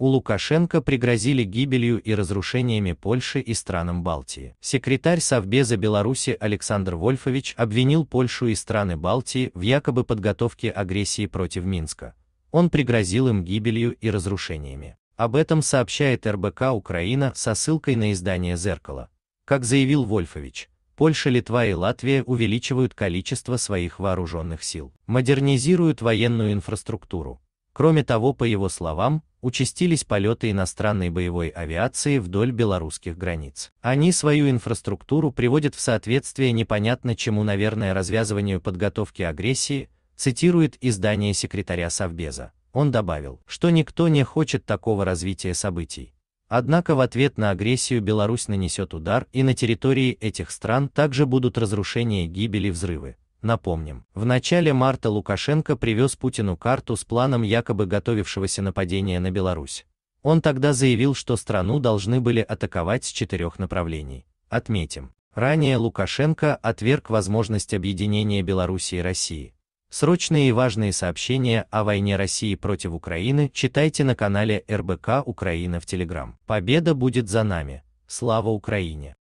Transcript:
У Лукашенко пригрозили гибелью и разрушениями Польши и странам Балтии. Секретарь Совбеза Беларуси Александр Вольфович обвинил Польшу и страны Балтии в якобы подготовке агрессии против Минска. Он пригрозил им гибелью и разрушениями. Об этом сообщает РБК Украина со ссылкой на издание «Зеркало». Как заявил Вольфович, Польша, Литва и Латвия увеличивают количество своих вооруженных сил, модернизируют военную инфраструктуру, Кроме того, по его словам, участились полеты иностранной боевой авиации вдоль белорусских границ. Они свою инфраструктуру приводят в соответствие непонятно чему, наверное, развязыванию подготовки агрессии, цитирует издание секретаря Совбеза. Он добавил, что никто не хочет такого развития событий. Однако в ответ на агрессию Беларусь нанесет удар, и на территории этих стран также будут разрушения, гибели, взрывы. Напомним, в начале марта Лукашенко привез Путину карту с планом якобы готовившегося нападения на Беларусь. Он тогда заявил, что страну должны были атаковать с четырех направлений. Отметим, ранее Лукашенко отверг возможность объединения Беларуси и России. Срочные и важные сообщения о войне России против Украины читайте на канале РБК Украина в Телеграм. Победа будет за нами! Слава Украине!